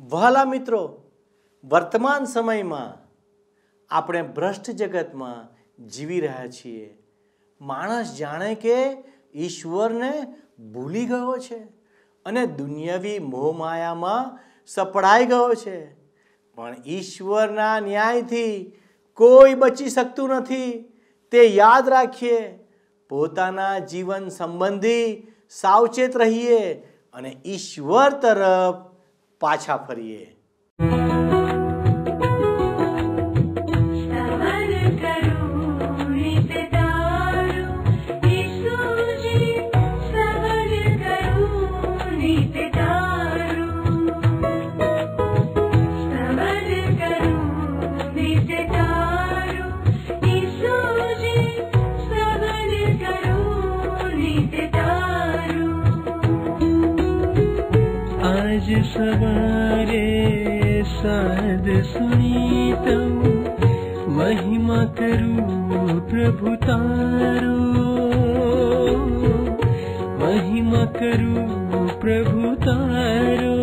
વહાલા મિત્રો વર્તમાન સમયમાં આપણે ભ્રષ્ટ જગતમાં જીવી રહ્યા છીએ માણસ જાણે કે ઈશ્વરને ભૂલી ગયો છે અને દુનિયાવી મોહમાયામાં સપડાઈ ગયો છે પણ ઈશ્વરના ન્યાયથી કોઈ બચી શકતું નથી તે યાદ રાખીએ પોતાના જીવન સંબંધી સાવચેત રહીએ અને ઈશ્વર તરફ પાછા ફરીએ साध शु महिमा करु प्रभुतारो महिमा करु प्रभुतारो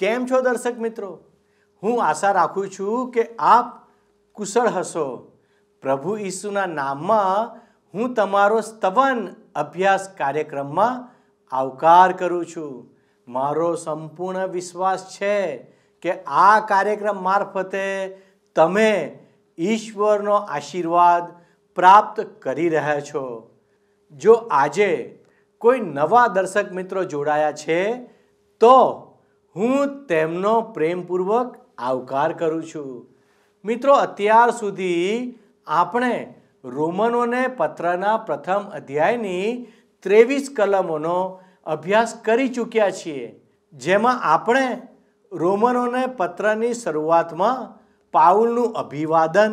કેમ છો દર્શક મિત્રો હું આશા રાખું છું કે આપ કુશળ હશો પ્રભુ ઈસુના નામમાં હું તમારો સ્તવન અભ્યાસ કાર્યક્રમમાં આવકાર કરું છું મારો સંપૂર્ણ વિશ્વાસ છે કે આ કાર્યક્રમ મારફતે તમે ઈશ્વરનો આશીર્વાદ પ્રાપ્ત કરી રહ્યા છો જો આજે કોઈ નવા દર્શક મિત્રો જોડાયા છે તો હું તેમનો પ્રેમપૂર્વક આવકાર કરું છું મિત્રો અત્યાર સુધી આપણે રોમનોને પત્રના પ્રથમ અધ્યાયની ત્રેવીસ કલમોનો અભ્યાસ કરી ચૂક્યા છીએ જેમાં આપણે રોમનોને પત્રની શરૂઆતમાં પાઉલનું અભિવાદન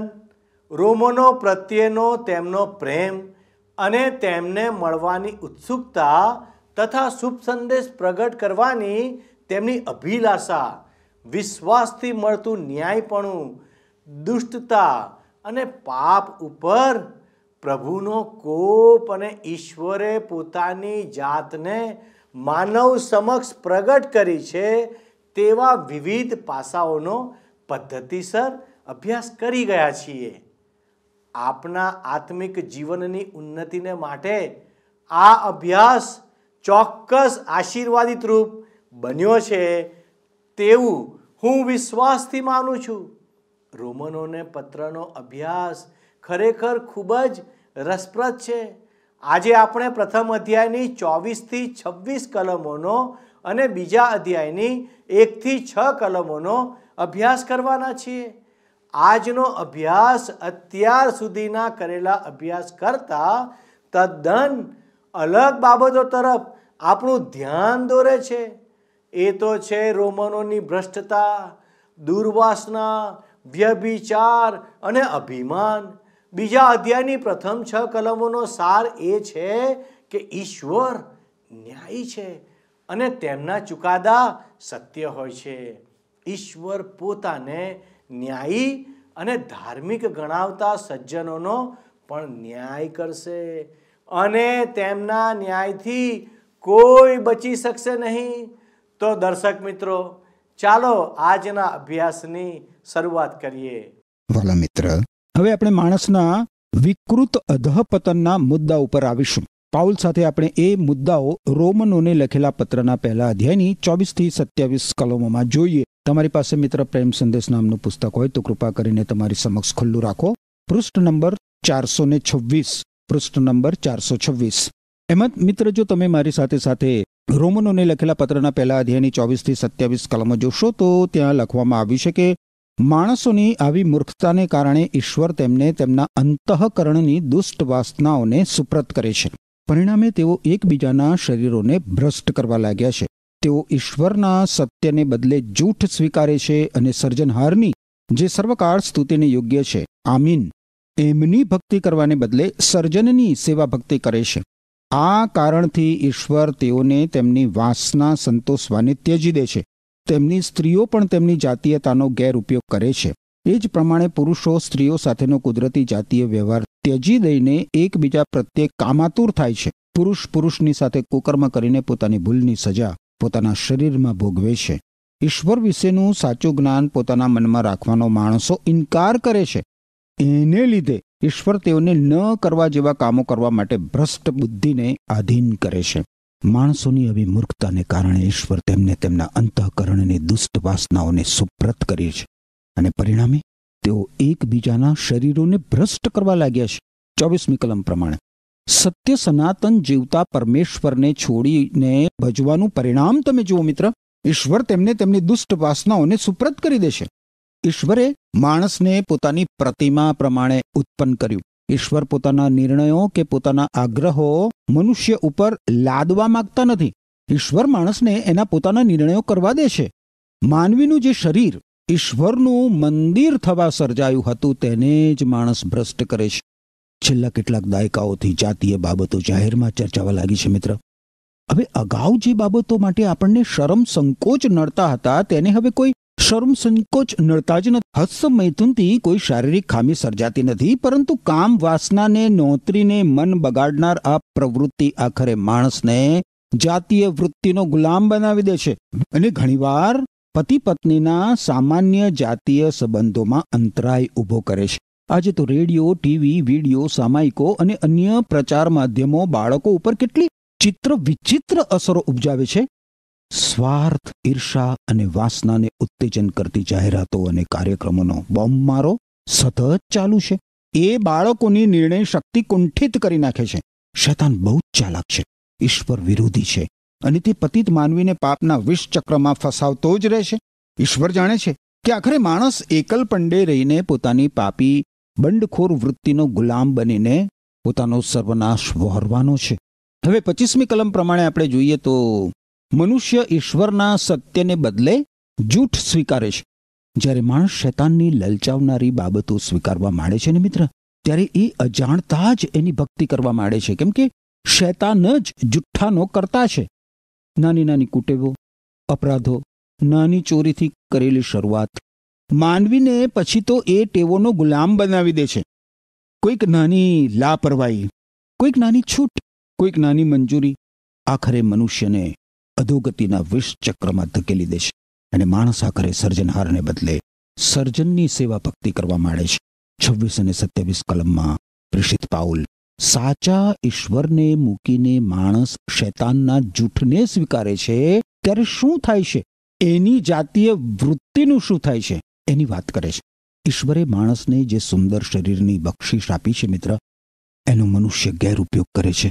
રોમનો પ્રત્યેનો તેમનો પ્રેમ અને તેમને મળવાની ઉત્સુકતા તથા શુભ સંદેશ પ્રગટ કરવાની તેમની અભિલાષા વિશ્વાસથી મળતું ન્યાયપણું દુષ્ટતા અને પાપ ઉપર પ્રભુનો કોપ અને ઈશ્વરે પોતાની જાતને માનવ સમક્ષ પ્રગટ કરી છે તેવા વિવિધ પાસાઓનો પદ્ધતિસર અભ્યાસ કરી ગયા છીએ આપના આત્મિક જીવનની ઉન્નતિને માટે આ અભ્યાસ ચોક્કસ આશીર્વાદિત રૂપ બન્યો છે તેવું હું વિશ્વાસથી માનું છું રોમનોને પત્રનો અભ્યાસ ખરેખર ખૂબ જ રસપ્રદ છે આજે આપણે પ્રથમ અધ્યાયની ચોવીસથી છવ્વીસ કલમોનો અને બીજા અધ્યાયની એકથી છ કલમોનો અભ્યાસ કરવાના છીએ આજનો અભ્યાસ અત્યાર સુધીના કરેલા અભ્યાસ કરતાં તદ્દન અલગ બાબતો તરફ આપણું ધ્યાન દોરે છે એ તો છે રોમનોની ભ્રષ્ટતા દુર્વાસના વ્યભિચાર અને અભિમાન બીજા અધ્યાયની પ્રથમ છ કલમોનો સાર એ છે કે ઈશ્વર ન્યાય છે અને તેમના ચુકાદા સત્ય હોય છે ઈશ્વર પોતાને ન્યાયી અને ધાર્મિક ગણાવતા સજ્જનોનો પણ ન્યાય કરશે અને તેમના ન્યાયથી કોઈ બચી શકશે નહીં તો દર્શક મિત્રો ચાલો આજના અભ્યાસની શરૂઆત કરીએ ભલા મિત્ર હવે આપણે માણસના વિકૃત અધપતનના મુદ્દા ઉપર આવીશું પાઉલ સાથે આપણે એ મુદ્દાઓ રોમનોને લખેલા પત્રના પહેલા અધ્યાયની ચોવીસથી સત્યાવીસ કલમોમાં જોઈએ તમારી પાસે મિત્ર પ્રેમ સંદેશ નામનું પુસ્તક હોય તો કૃપા કરીને તમારી સમક્ષ ખુલ્લું રાખો પૃષ્ઠ નંબર ચારસો ને છવ્વીસ પૃષ્ઠ નંબર ચારસો છવ્વીસ એમાં મિત્ર જો તમે મારી સાથે સાથે રોમનોને લખેલા પત્રના પહેલા અધ્યાયની ચોવીસથી સત્યાવીસ કલમો જોશો તો ત્યાં લખવામાં આવ્યું છે કે માણસોની આવી મૂર્ખતાને કારણે ઈશ્વર તેમને તેમના અંતઃકરણની દુષ્ટ વાસનાઓને સુપ્રત કરે છે પરિણામે તેઓ એકબીજાના શરીરોને ભ્રષ્ટ કરવા લાગ્યા છે તેઓ ઈશ્વરના સત્યને બદલે જૂઠ સ્વીકારે છે અને સર્જનહારની જે સર્વકાળ સ્તુતિને યોગ્ય છે આમીન એમની ભક્તિ કરવાને બદલે સર્જનની સેવા ભક્તિ કરે છે આ કારણથી ઈશ્વર તેઓને તેમની વાસના સંતોષવાને ત્યજી દે છે તેમની સ્ત્રીઓ પણ તેમની જાતીયતાનો ગેરઉપયોગ કરે છે એ જ પ્રમાણે પુરુષો સ્ત્રીઓ સાથેનો કુદરતી જાતીય વ્યવહાર ત્યજી દઈને એકબીજા પ્રત્યે કામાતુર થાય છે પુરુષ પુરુષની સાથે કુકર્મ કરીને પોતાની ભૂલની સજા પોતાના શરીરમાં ભોગવે છે ઈશ્વર વિશેનું સાચું જ્ઞાન પોતાના મનમાં રાખવાનો માણસો ઇનકાર કરે છે એને લીધે ઈશ્વર તેઓને ન કરવા જેવા કામો કરવા માટે ભ્રષ્ટ બુદ્ધિને આધીન કરે છે માણસોની આવી મૂર્ખતાને કારણે ઈશ્વર તેમને તેમના અંતઃકરણની દુષ્ટ વાસનાઓને સુપ્રત કરી છે અને પરિણામે તેઓ એકબીજાના શરીરોને ભ્રષ્ટ કરવા લાગ્યા છે ચોવીસમી કલમ પ્રમાણે સત્ય સનાતન જીવતા પરમેશ્વરને છોડીને ભજવાનું પરિણામ તમે જુઓ મિત્ર ઈશ્વર તેમને તેમની દુષ્ટ વાસનાઓને સુપ્રત કરી દેશે ઈશ્વરે માણસને પોતાની પ્રતિમા પ્રમાણે ઉત્પન્ન કર્યું ઈશ્વર પોતાના નિર્ણયો કે પોતાના આગ્રહો મનુષ્ય ઉપર લાદવા માંગતા નથી ઈશ્વર માણસને એના પોતાના નિર્ણયો કરવા દે છે માનવીનું જે શરીર ઈશ્વરનું મંદિર થવા સર્જાયું હતું તેને જ માણસ ભ્રષ્ટ કરે છે છેલ્લા કેટલાક દાયકાઓથી જાતીય બાબતો જાહેરમાં ચર્ચાવા લાગી છે મિત્ર હવે અગાઉ જે બાબતો માટે આપણને શરમ સંકોચ નડતા હતા તેને હવે કોઈ શરમ સંકોચ નડતા જ નથી હસ્તમૈથુનથી કોઈ શારીરિક ખામી સર્જાતી નથી પરંતુ કામ વાસનાને નોતરીને મન બગાડનાર આ પ્રવૃત્તિ આખરે માણસને જાતીય વૃત્તિનો ગુલામ બનાવી દે છે અને ઘણીવાર પતિ પત્નીના સામાન્ય જાતીય સંબંધોમાં અંતરાય ઊભો કરે છે આજે તો રેડિયો ટીવી વિડીયો સામાયિકો અને અન્ય પ્રચાર માધ્યમો બાળકો ઉપર કેટલી ચિત્ર વિચિત્ર અસરો ઉપજાવે છે સ્વાર્થ ઈર્ષા અને વાસનાને ઉત્તેજન કરતી જાહેરાતો અને કાર્યક્રમોનો બોમ્બમારો સતત ચાલુ છે એ બાળકોની નિર્ણય શક્તિ કુંઠિત કરી નાખે છે શૈતાન બહુ જ ચાલાક છે ઈશ્વર વિરોધી છે અને તે પતિત માનવીને પાપના વિષચક્રમાં ફસાવતો જ રહેશે ઈશ્વર જાણે છે કે આખરે માણસ એકલ પંડે રહીને પોતાની પાપી બંડખોર વૃત્તિનો ગુલામ બનીને પોતાનો સર્વનાશ વહોરવાનો છે હવે પચીસમી કલમ પ્રમાણે આપણે જોઈએ તો મનુષ્ય ઈશ્વરના સત્યને બદલે જૂઠ સ્વીકારે છે જ્યારે માણસ શૈતાનની લલચાવનારી બાબતો સ્વીકારવા માંડે છે ને મિત્ર ત્યારે એ અજાણતા જ એની ભક્તિ કરવા માંડે છે કેમ કે શૈતાન જ જુઠ્ઠાનો કરતા છે નાની નાની કુટેવો અપરાધો નાની ચોરીથી કરેલી શરૂઆત માનવીને પછી તો એ ટેવોનો ગુલામ બનાવી દે છે કોઈક નાની લાપરવાહી કોઈક નાની છૂટ કોઈક નાની મંજૂરી આખરે મનુષ્યને અધોગતિના વિષચક્રમાં ધકેલી દે છે અને માણસ આખરે સર્જનહારને બદલે સર્જનની સેવા ભક્તિ કરવા માંડે છે છવ્વીસ અને સત્યાવીસ કલમમાં પ્રેષિત પાઉલ સાચા ઈશ્વરને મૂકીને માણસ શૈતાનના જૂઠને સ્વીકારે છે ત્યારે શું થાય છે એની જાતીય વૃત્તિનું શું થાય છે એની વાત કરે છે ઈશ્વરે માણસને જે સુંદર શરીરની બક્ષિશ આપી છે મિત્ર એનો મનુષ્ય ગેરઉપયોગ કરે છે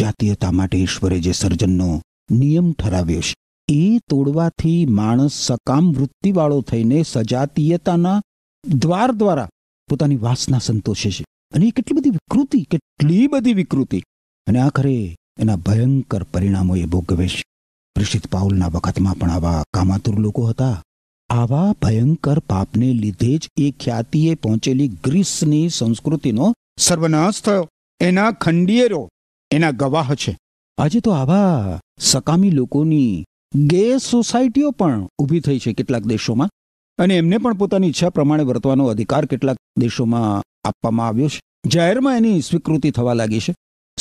જાતીયતા માટે ઈશ્વરે જે સર્જનનો નિયમ ઠરાવ્યો છે એ તોડવાથી માણસ સકામ વૃત્તિવાળો થઈને સજાતીયતાના દ્વાર દ્વારા પોતાની વાસના સંતોષે છે અને એ કેટલી બધી વિકૃતિ કેટલી બધી વિકૃતિ અને આખરે એના ભયંકર પરિણામો એ ભોગવે છે પ્રેષિત પાઉલના વખતમાં પણ આવા કામાતુર લોકો હતા આવા ભયંકર પાપને લીધે જ એ ખ્યાતિએ પહોંચેલી ગ્રીસની સંસ્કૃતિનો સર્વનાશ થયો એના ખંડિયેરો એના ગવાહ છે આજે તો આવા સકામી લોકોની ગે સોસાયટીઓ પણ ઊભી થઈ છે કેટલાક દેશોમાં અને એમને પણ પોતાની ઈચ્છા પ્રમાણે વર્તવાનો અધિકાર કેટલાક દેશોમાં આપવામાં આવ્યો છે જાહેરમાં એની સ્વીકૃતિ થવા લાગી છે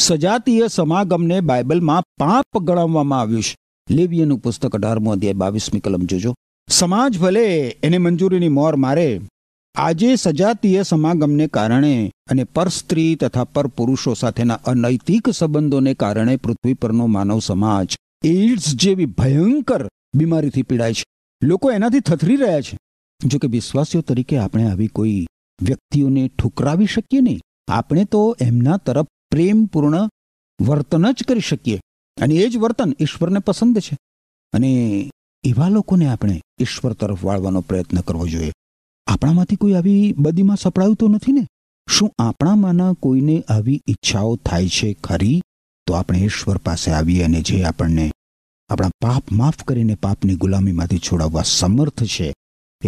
સજાતીય સમાગમને બાઇબલમાં પાપ ગણાવવામાં આવ્યું છે લેવિયનું પુસ્તક અઢારમો અધ્યાય બાવીસમી કલમ જોજો સમાજ ભલે એને મંજૂરીની મોર મારે આજે સજાતીય સમાગમને કારણે અને પરસ્ત્રી તથા પરપુરુષો સાથેના અનૈતિક સંબંધોને કારણે પૃથ્વી પરનો માનવ સમાજ એઇડ્સ જેવી ભયંકર બીમારીથી પીડાય છે લોકો એનાથી થથરી રહ્યા છે જો કે વિશ્વાસીઓ તરીકે આપણે આવી કોઈ વ્યક્તિઓને ઠુકરાવી શકીએ નહીં આપણે તો એમના તરફ પ્રેમપૂર્ણ વર્તન જ કરી શકીએ અને એ જ વર્તન ઈશ્વરને પસંદ છે અને એવા લોકોને આપણે ઈશ્વર તરફ વાળવાનો પ્રયત્ન કરવો જોઈએ આપણામાંથી કોઈ આવી બદીમાં સપડાયું તો નથી ને શું આપણામાંના કોઈને આવી ઈચ્છાઓ થાય છે ખરી તો આપણે ઈશ્વર પાસે આવીએ અને જે આપણને આપણા પાપ માફ કરીને પાપની ગુલામીમાંથી છોડાવવા સમર્થ છે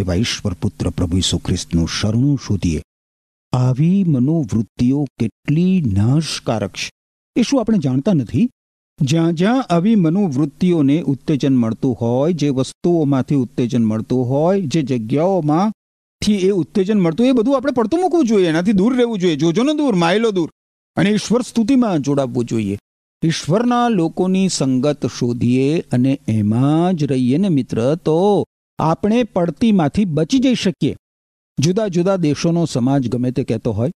એવા ઈશ્વર પુત્ર પ્રભુ ઈસુ ખ્રિસ્તનું શરણું શોધીએ આવી મનોવૃત્તિઓ કેટલી નાશકારક છે એ શું આપણે જાણતા નથી જ્યાં જ્યાં આવી મનોવૃત્તિઓને ઉત્તેજન મળતું હોય જે વસ્તુઓમાંથી ઉત્તેજન મળતું હોય જે જગ્યાઓમાં થી એ ઉત્તેજન મળતું એ બધું આપણે પડતું મૂકવું જોઈએ એનાથી દૂર રહેવું જોઈએ જોજોનો દૂર માયલો દૂર અને ઈશ્વર સ્તુતિમાં જોડાવવું જોઈએ ઈશ્વરના લોકોની સંગત શોધીએ અને એમાં જ રહીએ ને મિત્ર તો આપણે પડતીમાંથી બચી જઈ શકીએ જુદા જુદા દેશોનો સમાજ ગમે તે કહેતો હોય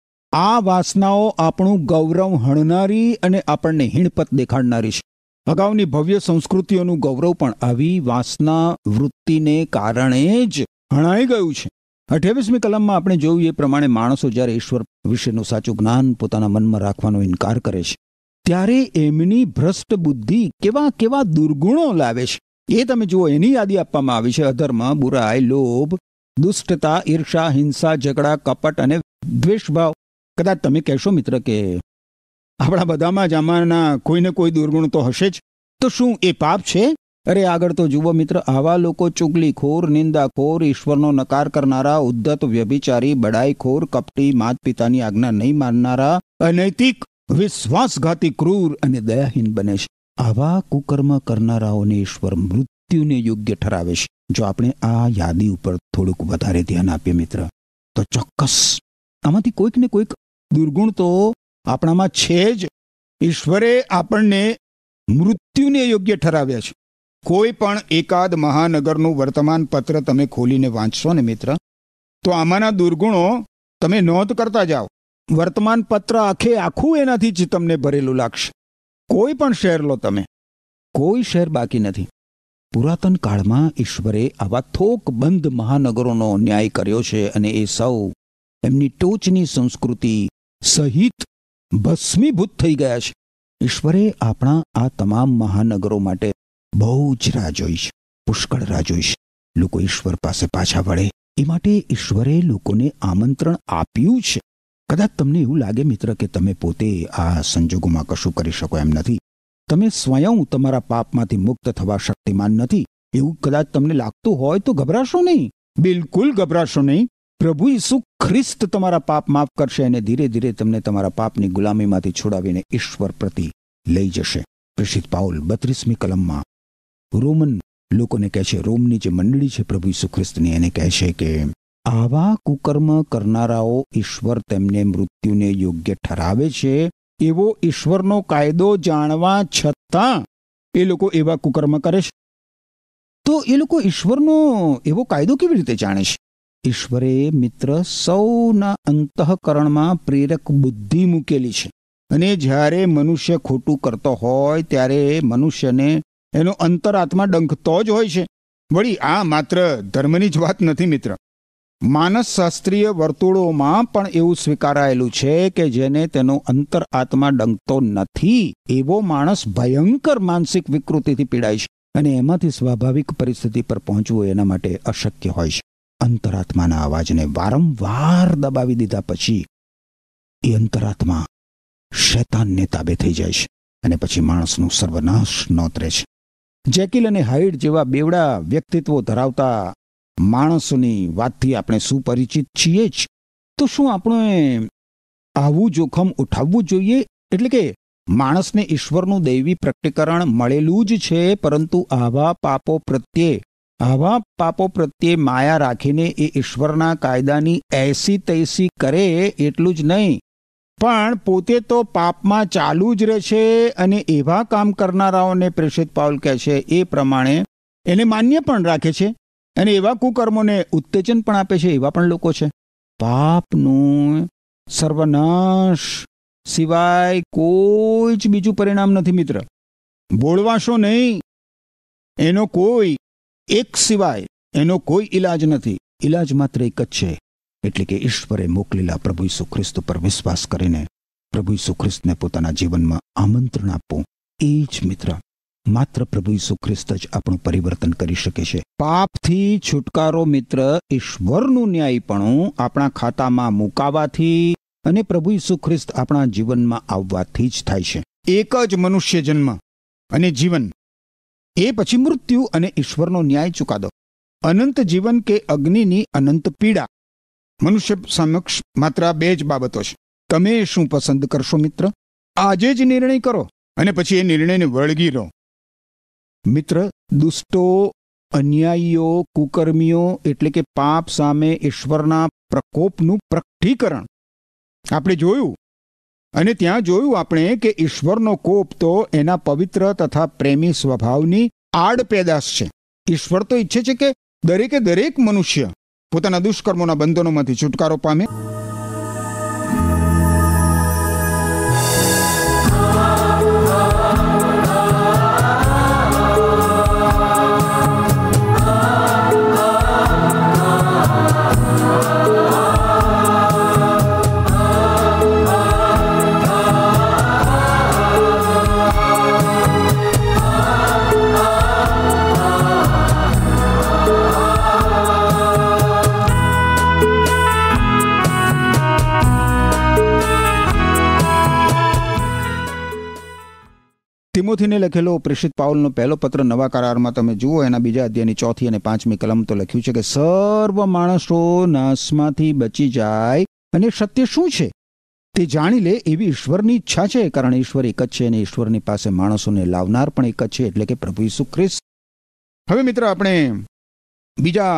આ વાસનાઓ આપણું ગૌરવ હણનારી અને આપણને હીણપત દેખાડનારી છે અગાઉની ભવ્ય સંસ્કૃતિઓનું ગૌરવ પણ આવી વાસના વૃત્તિને કારણે જ હણાઈ ગયું છે અઠ્યાવીસમી કલમમાં આપણે જોયું એ પ્રમાણે માણસો જ્યારે ઈશ્વર વિશેનું સાચું જ્ઞાન પોતાના મનમાં રાખવાનો ઇનકાર કરે છે ત્યારે એમની ભ્રષ્ટ બુદ્ધિ કેવા કેવા દુર્ગુણો લાવે છે એ તમે જુઓ એની યાદી આપવામાં આવી છે અધર્મ બુરાઈ લોભ દુષ્ટતા ઈર્ષા હિંસા ઝઘડા કપટ અને દ્વેષભાવ કદાચ તમે કહેશો મિત્ર કે આપણા બધામાં જ આમાંના કોઈને કોઈ દુર્ગુણ તો હશે જ તો શું એ પાપ છે અરે આગળ તો જુઓ મિત્ર આવા લોકો ચુગલીખોર નિંદાખોર ઈશ્વરનો નકાર કરનારા ઉદ્ધત વ્યભિચારી બડાઈખોર કપટી માત પિતાની આજ્ઞા નહીં માનનારા અનૈતિક વિશ્વાસઘાતી ક્રૂર અને દયાહીન બને છે આવા કુકર્મ કરનારાઓને ઈશ્વર મૃત્યુને યોગ્ય ઠરાવે છે જો આપણે આ યાદી ઉપર થોડુંક વધારે ધ્યાન આપીએ મિત્ર તો ચોક્કસ આમાંથી કોઈક ને કોઈક દુર્ગુણ તો આપણામાં છે જ ઈશ્વરે આપણને મૃત્યુને યોગ્ય ઠરાવ્યા છે કોઈ પણ એકાદ મહાનગરનું વર્તમાન પત્ર તમે ખોલીને વાંચશો ને મિત્ર તો આમાંના દુર્ગુણો તમે નોંધ કરતા જાઓ વર્તમાન પત્ર આખે આખું એનાથી જ તમને ભરેલું લાગશે કોઈ પણ શહેર લો તમે કોઈ શહેર બાકી નથી પુરાતન કાળમાં ઈશ્વરે આવા થોકબંધ મહાનગરોનો ન્યાય કર્યો છે અને એ સૌ એમની ટોચની સંસ્કૃતિ સહિત ભસ્મીભૂત થઈ ગયા છે ઈશ્વરે આપણા આ તમામ મહાનગરો માટે બહુ જ રાહ જોઈશ પુષ્કળ રાહ જોઈશ લોકો ઈશ્વર પાસે પાછા વળે એ માટે ઈશ્વરે લોકોને આમંત્રણ આપ્યું છે કદાચ તમને એવું લાગે મિત્ર કે તમે પોતે આ સંજોગોમાં કશું કરી શકો એમ નથી તમે સ્વયં તમારા પાપમાંથી મુક્ત થવા શક્તિમાન નથી એવું કદાચ તમને લાગતું હોય તો ગભરાશો નહીં બિલકુલ ગભરાશો નહીં પ્રભુ ઈસુ ખ્રિસ્ત તમારા પાપ માફ કરશે અને ધીરે ધીરે તમને તમારા પાપની ગુલામીમાંથી છોડાવીને ઈશ્વર પ્રતિ લઈ જશે પ્રેષિત પાઉલ બત્રીસમી કલમમાં રોમન લોકોને કહે છે રોમની જે મંડળી છે પ્રભુ ઈસુ એને કહે છે કે આવા કુકર્મ કરનારાઓ ઈશ્વર તેમને મૃત્યુને યોગ્ય ઠરાવે છે એવો ઈશ્વરનો કાયદો જાણવા છતાં એ લોકો એવા કુકર્મ કરે છે તો એ લોકો ઈશ્વરનો એવો કાયદો કેવી રીતે જાણે છે ઈશ્વરે મિત્ર સૌના અંતઃકરણમાં પ્રેરક બુદ્ધિ મૂકેલી છે અને જ્યારે મનુષ્ય ખોટું કરતો હોય ત્યારે મનુષ્યને એનો અંતરાત્મા ડંખતો જ હોય છે વળી આ માત્ર ધર્મની જ વાત નથી મિત્ર માનસશાસ્ત્રીય વર્તુળોમાં પણ એવું સ્વીકારાયેલું છે કે જેને તેનો અંતરાત્મા ડંખતો નથી એવો માણસ ભયંકર માનસિક વિકૃતિથી પીડાય છે અને એમાંથી સ્વાભાવિક પરિસ્થિતિ પર પહોંચવું એના માટે અશક્ય હોય છે અંતરાત્માના અવાજને વારંવાર દબાવી દીધા પછી એ અંતરાત્મા શૈતાનને તાબે થઈ જાય છે અને પછી માણસનું સર્વનાશ નોતરે છે જેકિલ અને હાઇડ જેવા બેવડા વ્યક્તિત્વો ધરાવતા માણસોની વાતથી આપણે સુપરિચિત છીએ જ તો શું આપણે આવું જોખમ ઉઠાવવું જોઈએ એટલે કે માણસને ઈશ્વરનું દૈવી પ્રકટીકરણ મળેલું જ છે પરંતુ આવા પાપો પ્રત્યે આવા પાપો પ્રત્યે માયા રાખીને એ ઈશ્વરના કાયદાની એસી તૈસી કરે એટલું જ નહીં પણ પોતે તો પાપમાં ચાલુ જ રહે છે અને એવા કામ કરનારાઓને પ્રેષિત પાઉલ કહે છે એ પ્રમાણે એને માન્ય પણ રાખે છે અને એવા કુકર્મોને ઉત્તેજન પણ આપે છે એવા પણ લોકો છે પાપનું સર્વનાશ સિવાય કોઈ જ બીજું પરિણામ નથી મિત્ર બોળવાશો નહીં એનો કોઈ એક સિવાય એનો કોઈ ઈલાજ નથી ઈલાજ માત્ર એક જ છે એટલે કે ઈશ્વરે મોકલેલા પ્રભુ ઈસુ ખ્રિસ્ત પર વિશ્વાસ કરીને પ્રભુ ઈસુ ખ્રિસ્તને પોતાના જીવનમાં આમંત્રણ આપવું એ જ મિત્ર માત્ર પ્રભુ ઈસુ ખ્રિસ્ત જ આપણું પરિવર્તન કરી શકે છે પાપથી છુટકારો મિત્ર ઈશ્વરનું ન્યાયપણું આપણા ખાતામાં મુકાવાથી અને પ્રભુ ઈસુ ખ્રિસ્ત આપણા જીવનમાં આવવાથી જ થાય છે એક જ મનુષ્ય જન્મ અને જીવન એ પછી મૃત્યુ અને ઈશ્વરનો ન્યાય ચુકાદો અનંત જીવન કે અગ્નિની અનંત પીડા મનુષ્ય સમક્ષ માત્ર આ બે જ બાબતો છે તમે શું પસંદ કરશો મિત્ર આજે જ નિર્ણય કરો અને પછી એ નિર્ણયને વળગી રહો મિત્ર દુષ્ટો અન્યાયીઓ કુકર્મીઓ એટલે કે પાપ સામે ઈશ્વરના પ્રકોપનું પ્રકટીકરણ આપણે જોયું અને ત્યાં જોયું આપણે કે ઈશ્વરનો કોપ તો એના પવિત્ર તથા પ્રેમી સ્વભાવની આડ પેદાશ છે ઈશ્વર તો ઈચ્છે છે કે દરેકે દરેક મનુષ્ય પોતાના દુષ્કર્મોના બંધનોમાંથી છુટકારો પામે પોથીને લખેલો પ્રેષિત પાઉલનો પહેલો પત્ર નવા કરારમાં તમે જુઓ એના બીજા અધ્યાયની ચોથી અને પાંચમી કલમ તો લખ્યું છે કે સર્વ માણસો નાશમાંથી બચી જાય અને સત્ય શું છે તે જાણી લે એવી ઈશ્વરની ઈચ્છા છે કારણ ઈશ્વર એક જ છે અને ઈશ્વરની પાસે માણસોને લાવનાર પણ એક જ છે એટલે કે પ્રભુ ઈસુ ખ્રિસ્ત હવે મિત્ર આપણે બીજા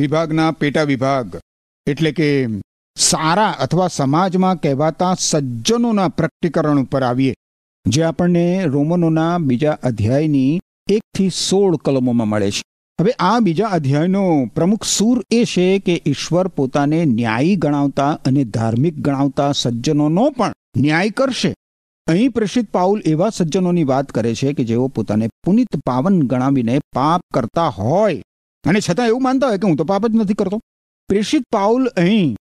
વિભાગના પેટા વિભાગ એટલે કે સારા અથવા સમાજમાં કહેવાતા સજ્જનોના પ્રકટીકરણ ઉપર આવીએ જે આપણને રોમનોના બીજા અધ્યાયની એકથી સોળ કલમોમાં મળે છે હવે આ બીજા અધ્યાયનો પ્રમુખ સૂર એ છે કે ઈશ્વર પોતાને ન્યાયી ગણાવતા અને ધાર્મિક ગણાવતા સજ્જનોનો પણ ન્યાય કરશે અહીં પ્રેષિત પાઉલ એવા સજ્જનોની વાત કરે છે કે જેઓ પોતાને પુનિત પાવન ગણાવીને પાપ કરતા હોય અને છતાં એવું માનતા હોય કે હું તો પાપ જ નથી કરતો પ્રેષિત પાઉલ અહીં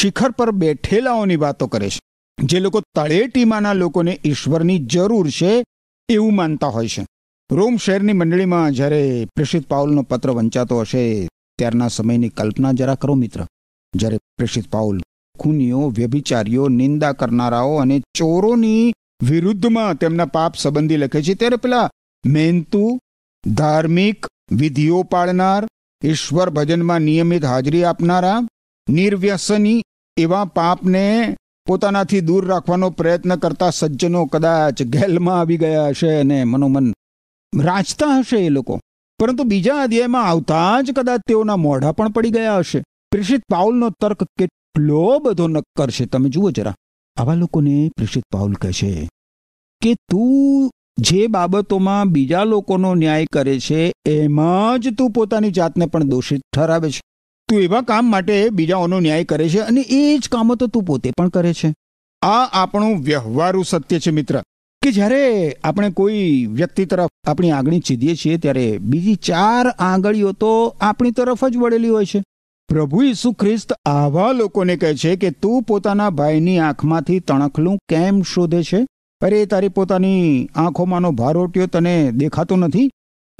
શિખર પર બેઠેલાઓની વાતો કરે છે જે લોકો તળેટીમાંના લોકોને ઈશ્વરની જરૂર છે એવું માનતા હોય છે રોમ શહેરની મંડળીમાં જ્યારે પ્રેષિત પાઉલનો પત્ર વંચાતો હશે ત્યારના સમયની કલ્પના જરા કરો મિત્ર જ્યારે પ્રેષિત પાઉલ ખૂનીઓ વ્યભિચારીઓ નિંદા કરનારાઓ અને ચોરોની વિરુદ્ધમાં તેમના પાપ સંબંધી લખે છે ત્યારે પેલા મહેનતુ ધાર્મિક વિધિઓ પાળનાર ઈશ્વર ભજનમાં નિયમિત હાજરી આપનારા નિર્વ્યસની એવા પાપને પોતાનાથી દૂર રાખવાનો પ્રયત્ન કરતા સજ્જનો કદાચ ગેલમાં આવી ગયા હશે અને મનોમન રાચતા હશે એ લોકો પરંતુ બીજા અધ્યાયમાં આવતા જ કદાચ તેઓના મોઢા પણ પડી ગયા હશે પ્રેષિત પાઉલનો તર્ક કેટલો બધો નક્કર છે તમે જુઓ જરા આવા લોકોને પ્રેષિત પાઉલ કહે છે કે તું જે બાબતોમાં બીજા લોકોનો ન્યાય કરે છે એમાં જ તું પોતાની જાતને પણ દોષિત ઠરાવે છે તું એવા કામ માટે બીજાઓનો ન્યાય કરે છે અને એ જ કામો તો તું પોતે પણ કરે છે આ આપણું વ્યવહારું સત્ય છે મિત્ર કે જ્યારે આપણે કોઈ વ્યક્તિ તરફ આપણી આંગળી ચીધીએ છીએ ત્યારે બીજી ચાર આંગળીઓ તો આપણી તરફ જ વળેલી હોય છે પ્રભુ ઈસુ ખ્રિસ્ત આવા લોકોને કહે છે કે તું પોતાના ભાઈની આંખમાંથી તણખલું કેમ શોધે છે અરે તારી પોતાની આંખોમાંનો ભાર ભારોટ્યો તને દેખાતો નથી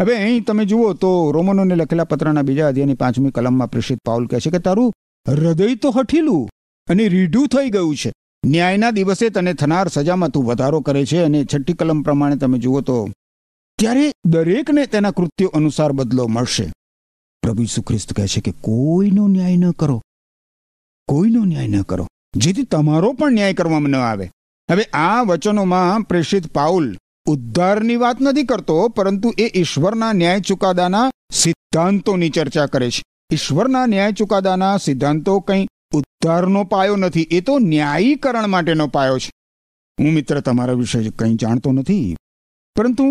હવે અહીં તમે જુઓ તો રોમનોને લખેલા પત્રના બીજા અધ્યાયની પાંચમી કલમમાં પ્રેષિત પાઉલ કહે છે કે તારું હૃદય તો હઠીલું અને રીઢું થઈ ગયું છે ન્યાયના દિવસે તને થનાર સજામાં તું વધારો કરે છે અને છઠ્ઠી કલમ પ્રમાણે તમે જુઓ તો ત્યારે દરેકને તેના કૃત્યો અનુસાર બદલો મળશે પ્રભુ ઈસુ ખ્રિસ્ત કહે છે કે કોઈનો ન્યાય ન કરો કોઈનો ન્યાય ન કરો જેથી તમારો પણ ન્યાય કરવામાં ન આવે હવે આ વચનોમાં પ્રેષિત પાઉલ ઉદ્ધારની વાત નથી કરતો પરંતુ એ ઈશ્વરના ન્યાય ચુકાદાના સિદ્ધાંતોની ચર્ચા કરે છે ઈશ્વરના ન્યાય ચુકાદાના સિદ્ધાંતો કંઈ ઉદ્ધારનો પાયો નથી એ તો ન્યાયીકરણ માટેનો પાયો છે હું મિત્ર તમારા વિશે કંઈ જાણતો નથી પરંતુ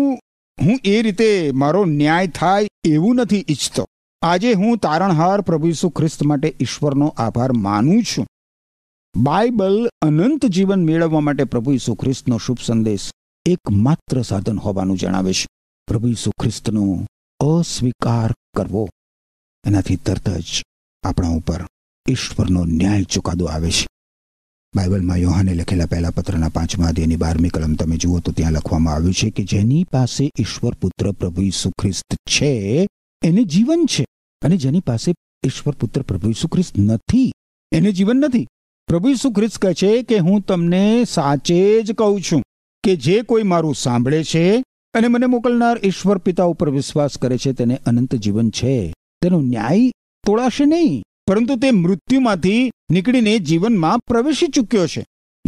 હું એ રીતે મારો ન્યાય થાય એવું નથી ઈચ્છતો આજે હું તારણહાર પ્રભુ ઈસુ ખ્રિસ્ત માટે ઈશ્વરનો આભાર માનું છું બાઇબલ અનંત જીવન મેળવવા માટે પ્રભુ ઈસુ ખ્રિસ્તનો શુભ સંદેશ એકમાત્ર સાધન હોવાનું જણાવીશ પ્રભુ ઈસુ ખ્રિસ્તનો અસ્વીકાર કરવો એનાથી તરત જ આપણા ઉપર ઈશ્વરનો ન્યાય ચુકાદો આવે છે બાઇબલમાં યોહાને લખેલા પહેલા પત્રના પાંચમા અધ્યયની બારમી કલમ તમે જુઓ તો ત્યાં લખવામાં આવ્યું છે કે જેની પાસે ઈશ્વર પુત્ર પ્રભુ ઈસુ ખ્રિસ્ત છે એને જીવન છે અને જેની પાસે ઈશ્વર પુત્ર પ્રભુ ઈસુ ખ્રિસ્ત નથી એને જીવન નથી પ્રભુ ઈસુ ખ્રિસ્ત કહે છે કે હું તમને સાચે જ કહું છું કે જે કોઈ મારું સાંભળે છે અને મને મોકલનાર ઈશ્વર પિતા ઉપર વિશ્વાસ કરે છે તેને અનંત જીવન છે તેનો ન્યાય તોડાશે નહીં પરંતુ તે મૃત્યુમાંથી નીકળીને જીવનમાં પ્રવેશી ચૂક્યો છે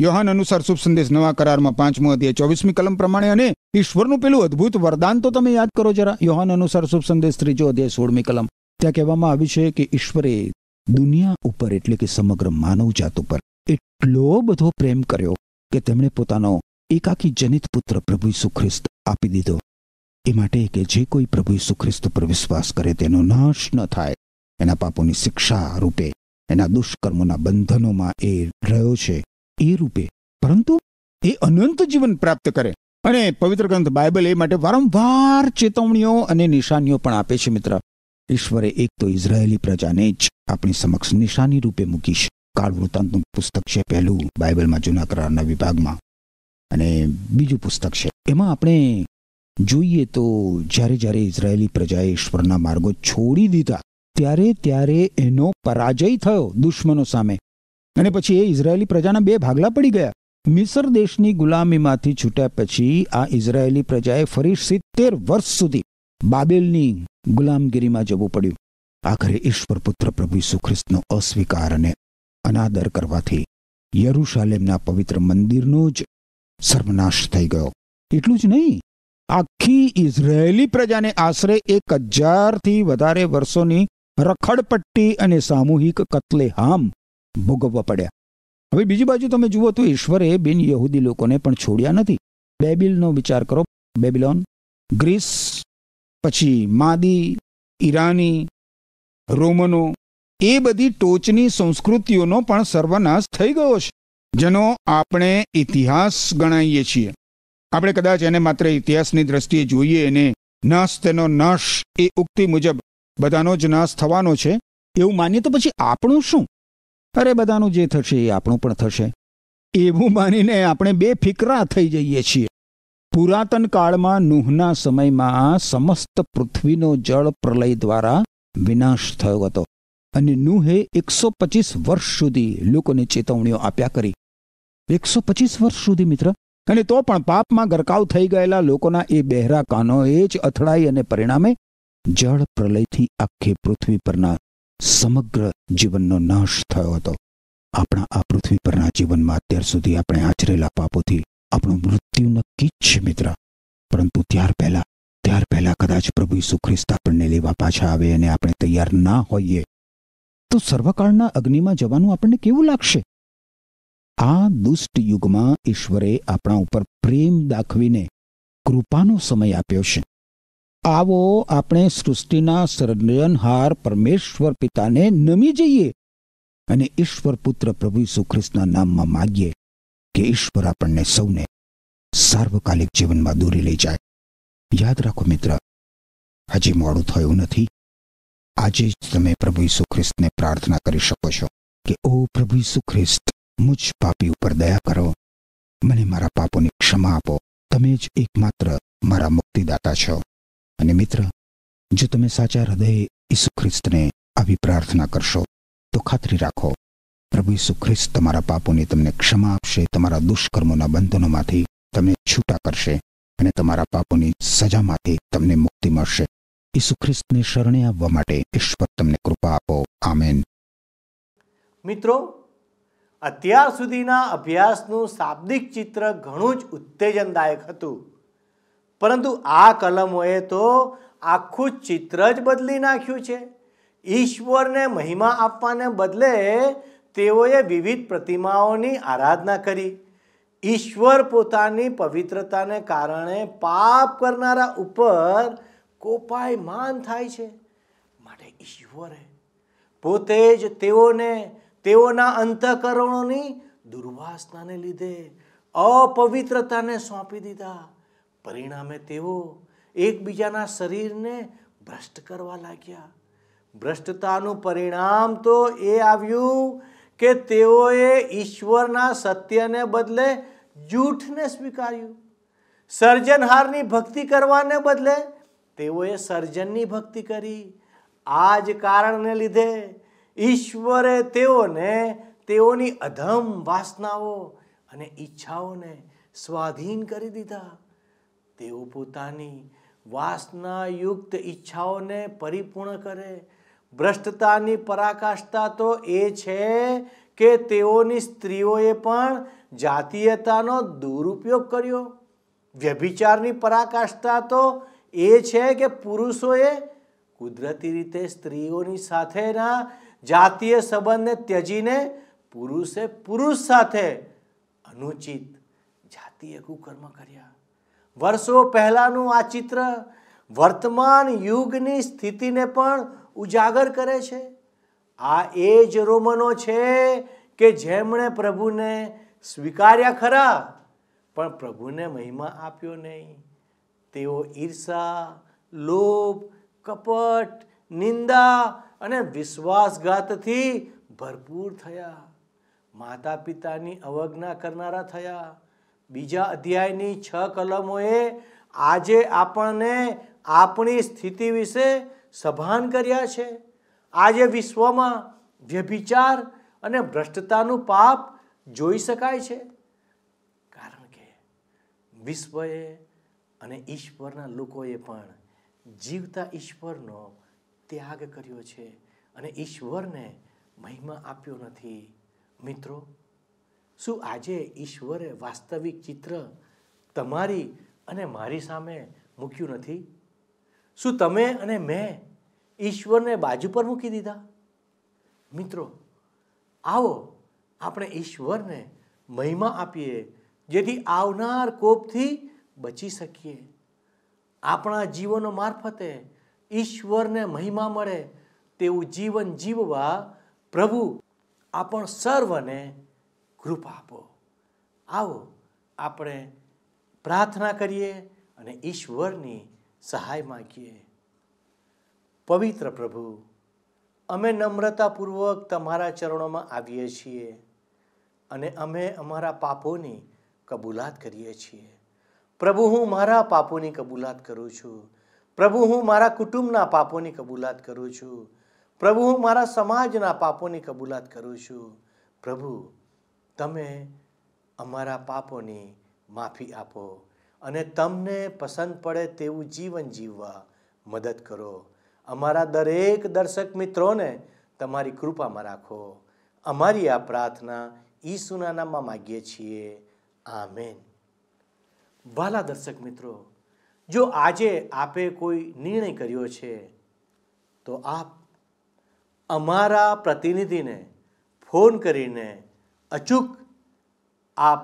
યોહાન અનુસાર શુભ સંદેશ નવા કરારમાં પાંચમો અધ્યાય ચોવીસમી કલમ પ્રમાણે અને ઈશ્વરનું પેલું અદ્ભુત વરદાન તો તમે યાદ કરો જરા યોહાન અનુસાર શુભ સંદેશ ત્રીજો અધ્યાય સોળમી કલમ ત્યાં કહેવામાં આવ્યું છે કે ઈશ્વરે દુનિયા ઉપર એટલે કે સમગ્ર માનવજાત ઉપર એટલો બધો પ્રેમ કર્યો કે તેમણે પોતાનો એકાકી જનિત પુત્ર પ્રભુ ઈસુ આપી દીધો એ માટે કે જે કોઈ પ્રભુ ઈસુ પર વિશ્વાસ કરે તેનો નાશ ન થાય એના પાપોની શિક્ષા રૂપે એના દુષ્કર્મોના બંધનોમાં એ રહ્યો છે એ રૂપે પરંતુ એ અનંત જીવન પ્રાપ્ત કરે અને પવિત્ર ગ્રંથ બાઇબલ એ માટે વારંવાર ચેતવણીઓ અને નિશાનીઓ પણ આપે છે મિત્ર ઈશ્વરે એક તો ઇઝરાયેલી પ્રજાને જ આપણી સમક્ષ નિશાની રૂપે મૂકી છે કાળ વૃત્તાંતનું પુસ્તક છે પહેલું બાઇબલમાં જૂના કરારના વિભાગમાં અને બીજું પુસ્તક છે એમાં આપણે જોઈએ તો જ્યારે જ્યારે ઇઝરાયેલી પ્રજાએ ઈશ્વરના માર્ગો છોડી દીધા ત્યારે ત્યારે એનો પરાજય થયો દુશ્મનો સામે અને પછી એ ઇઝરાયેલી પ્રજાના બે ભાગલા પડી ગયા મિસર દેશની ગુલામીમાંથી છૂટ્યા પછી આ ઇઝરાયેલી પ્રજાએ ફરી સિત્તેર વર્ષ સુધી બાબેલની ગુલામગીરીમાં જવું પડ્યું આખરે ઈશ્વર પુત્ર પ્રભુ સુખ્રિસ્તનો અસ્વીકાર અને અનાદર કરવાથી યરુશાલેમના પવિત્ર મંદિરનો જ સર્વનાશ થઈ ગયો એટલું જ નહીં આખી ઇઝરાયેલી પ્રજાને આશરે એક હજારથી વધારે વર્ષોની રખડપટ્ટી અને સામૂહિક કતલેહામ ભોગવવા પડ્યા હવે બીજી બાજુ તમે જુઓ તો ઈશ્વરે બિન યહૂદી લોકોને પણ છોડ્યા નથી બેબિલનો વિચાર કરો બેબિલોન ગ્રીસ પછી માદી ઈરાની રોમનો એ બધી ટોચની સંસ્કૃતિઓનો પણ સર્વનાશ થઈ ગયો છે જેનો આપણે ઇતિહાસ ગણાવીએ છીએ આપણે કદાચ એને માત્ર ઇતિહાસની દ્રષ્ટિએ જોઈએ અને નાશ તેનો નાશ એ ઉક્તિ મુજબ બધાનો જ નાશ થવાનો છે એવું માનીએ તો પછી આપણું શું અરે બધાનું જે થશે એ આપણું પણ થશે એવું માનીને આપણે બે ફિકરા થઈ જઈએ છીએ પુરાતન કાળમાં નુહના સમયમાં સમસ્ત પૃથ્વીનો જળ પ્રલય દ્વારા વિનાશ થયો હતો અને નુહે એકસો પચીસ વર્ષ સુધી લોકોને ચેતવણીઓ આપ્યા કરી એકસો પચીસ વર્ષ સુધી મિત્ર અને તો પણ પાપમાં ગરકાવ થઈ ગયેલા લોકોના એ બહેરા એ જ અથડાઈ અને પરિણામે જળ પ્રલયથી આખી પૃથ્વી પરના સમગ્ર જીવનનો નાશ થયો હતો આપણા આ પૃથ્વી પરના જીવનમાં અત્યાર સુધી આપણે આચરેલા પાપોથી આપણું મૃત્યુ નક્કી જ છે મિત્ર પરંતુ ત્યાર પહેલા ત્યાર પહેલા કદાચ પ્રભુ ઈસુ આપણને લેવા પાછા આવે અને આપણે તૈયાર ના હોઈએ તો સર્વકાળના અગ્નિમાં જવાનું આપણને કેવું લાગશે આ દુષ્ટ યુગમાં ઈશ્વરે આપણા ઉપર પ્રેમ દાખવીને કૃપાનો સમય આપ્યો છે આવો આપણે સૃષ્ટિના સર્જનહાર પરમેશ્વર પિતાને નમી જઈએ અને ઈશ્વર પુત્ર પ્રભુ સુખ્રિસ્તના નામમાં માગીએ કે ઈશ્વર આપણને સૌને સાર્વકાલિક જીવનમાં દૂરી લઈ જાય યાદ રાખો મિત્ર હજી મોડું થયું નથી આજે જ તમે પ્રભુ ઈસુ ખ્રિસ્તને પ્રાર્થના કરી શકો છો કે ઓ પ્રભુ ઈસુ ખ્રિસ્ત મુજ પાપી ઉપર દયા કરો મને મારા પાપોની ક્ષમા આપો તમે જ એકમાત્ર મારા મુક્તિદાતા છો અને મિત્ર જો તમે સાચા હૃદયે ઈસુ ખ્રિસ્તને આવી પ્રાર્થના કરશો તો ખાતરી રાખો પ્રભુ ઈસુ ખ્રિસ્ત તમારા પાપોની તમને ક્ષમા આપશે તમારા દુષ્કર્મોના બંધનોમાંથી તમને છૂટા કરશે અને તમારા પાપોની સજામાંથી તમને મુક્તિ મળશે ઈસુ ખ્રિસ્તને શરણે આવવા માટે ઈશ્વર તમને કૃપા આપો આમેન મિત્રો અત્યાર સુધીના અભ્યાસનું શાબ્દિક ચિત્ર ઘણું જ ઉત્તેજનદાયક હતું પરંતુ આ કલમોએ તો આખું ચિત્ર જ બદલી નાખ્યું છે ઈશ્વરને મહિમા આપવાને બદલે તેઓએ વિવિધ પ્રતિમાઓની આરાધના કરી ઈશ્વર પોતાની પવિત્રતાને કારણે પાપ કરનારા ઉપર કોપાયમાન થાય છે માટે ઈશ્વરે પોતે જ તેઓને તેઓના અંતઃકરણોની દુર્વાસનાને લીધે અપવિત્રતાને સોંપી દીધા પરિણામે તેઓ એકબીજાના શરીરને ભ્રષ્ટ કરવા લાગ્યા ભ્રષ્ટતાનું પરિણામ તો એ આવ્યું કે તેઓએ ઈશ્વરના સત્યને બદલે જૂઠને સ્વીકાર્યું સર્જનહારની ભક્તિ કરવાને બદલે તેઓએ સર્જનની ભક્તિ કરી આ જ કારણને લીધે ઈશ્વરે તેઓને તેઓની અધમ વાસનાઓ અને ઈચ્છાઓને સ્વાધીન કરી દીધા તેઓ પોતાની વાસનાયુક્ત ઈચ્છાઓને પરિપૂર્ણ કરે ભ્રષ્ટતાની પરાકાષ્ઠા તો એ છે કે તેઓની સ્ત્રીઓએ પણ જાતીયતાનો દુરુપયોગ કર્યો વ્યભિચારની પરાકાષ્ઠા તો એ છે કે પુરુષોએ કુદરતી રીતે સ્ત્રીઓની સાથેના જાતીય સંબંધને ત્યજીને પુરુષે પુરુષ સાથે અનુચિત જાતીય કુકર્મ કર્યા વર્ષો પહેલાંનું આ ચિત્ર વર્તમાન યુગની સ્થિતિને પણ ઉજાગર કરે છે આ એ જ રોમનો છે કે જેમણે પ્રભુને સ્વીકાર્યા ખરા પણ પ્રભુને મહિમા આપ્યો નહીં તેઓ ઈર્ષા લોભ કપટ નિંદા અને વિશ્વાસઘાતથી ભરપૂર થયા માતા પિતાની અવજ્ઞા કરનારા થયા બીજા અધ્યાયની છ કલમોએ આજે આપણને આપણી સ્થિતિ વિશે સભાન કર્યા છે આજે વિશ્વમાં વ્યભિચાર અને ભ્રષ્ટતાનું પાપ જોઈ શકાય છે કારણ કે વિશ્વએ અને ઈશ્વરના લોકોએ પણ જીવતા ઈશ્વરનો ત્યાગ કર્યો છે અને ઈશ્વરને મહિમા આપ્યો નથી મિત્રો શું આજે ઈશ્વરે વાસ્તવિક ચિત્ર તમારી અને મારી સામે મૂક્યું નથી શું તમે અને મેં ઈશ્વરને બાજુ પર મૂકી દીધા મિત્રો આવો આપણે ઈશ્વરને મહિમા આપીએ જેથી આવનાર કોપથી બચી શકીએ આપણા જીવનો મારફતે ઈશ્વરને મહિમા મળે તેવું જીવન જીવવા પ્રભુ આપણ સર્વને કૃપા આપો આવો આપણે પ્રાર્થના કરીએ અને ઈશ્વરની સહાય માગીએ પવિત્ર પ્રભુ અમે નમ્રતાપૂર્વક તમારા ચરણોમાં આવીએ છીએ અને અમે અમારા પાપોની કબૂલાત કરીએ છીએ પ્રભુ હું મારા પાપોની કબૂલાત કરું છું પ્રભુ હું મારા કુટુંબના પાપોની કબૂલાત કરું છું પ્રભુ હું મારા સમાજના પાપોની કબૂલાત કરું છું પ્રભુ તમે અમારા પાપોની માફી આપો અને તમને પસંદ પડે તેવું જીવન જીવવા મદદ કરો અમારા દરેક દર્શક મિત્રોને તમારી કૃપામાં રાખો અમારી આ પ્રાર્થના ઈસુના નામમાં માગીએ છીએ આ મેન વાલા દર્શક મિત્રો જો આજે આપે કોઈ નિર્ણય કર્યો છે તો આપ અમારા પ્રતિનિધિને ફોન કરીને અચૂક આપ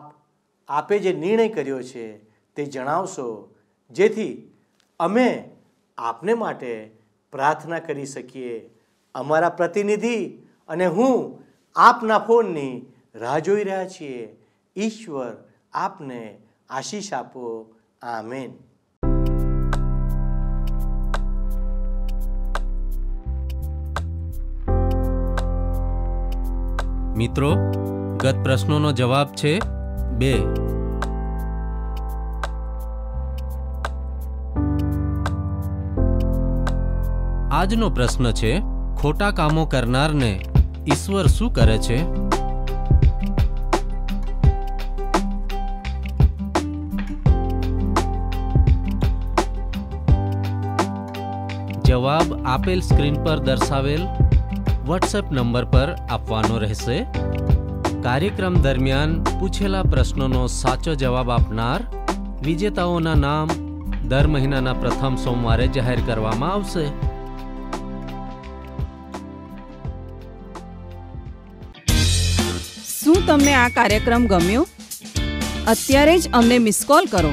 આપે જે નિર્ણય કર્યો છે તે જણાવશો જેથી અમે આપને માટે પ્રાર્થના કરી શકીએ અમારા પ્રતિનિધિ અને હું આપના ફોનની રાહ જોઈ રહ્યા છીએ ઈશ્વર આપને આશીષ આપો આમેન મિત્રો ગત પ્રશ્નોનો જવાબ છે બે આજનો પ્રશ્ન છે ખોટા કામો કરનારને ઈશ્વર શું કરે છે જવાબ આપેલ સ્ક્રીન પર દર્શાવેલ વોટ્સએપ નંબર પર આપવાનો રહેશે કાર્યક્રમ દરમિયાન પૂછેલા પ્રશ્નોનો સાચો જવાબ આપનાર વિજેતાઓના નામ દર મહિનાના પ્રથમ સોમવારે જાહેર કરવામાં આવશે શું તમને આ કાર્યક્રમ ગમ્યો અત્યારે જ અમને મિસ કોલ કરો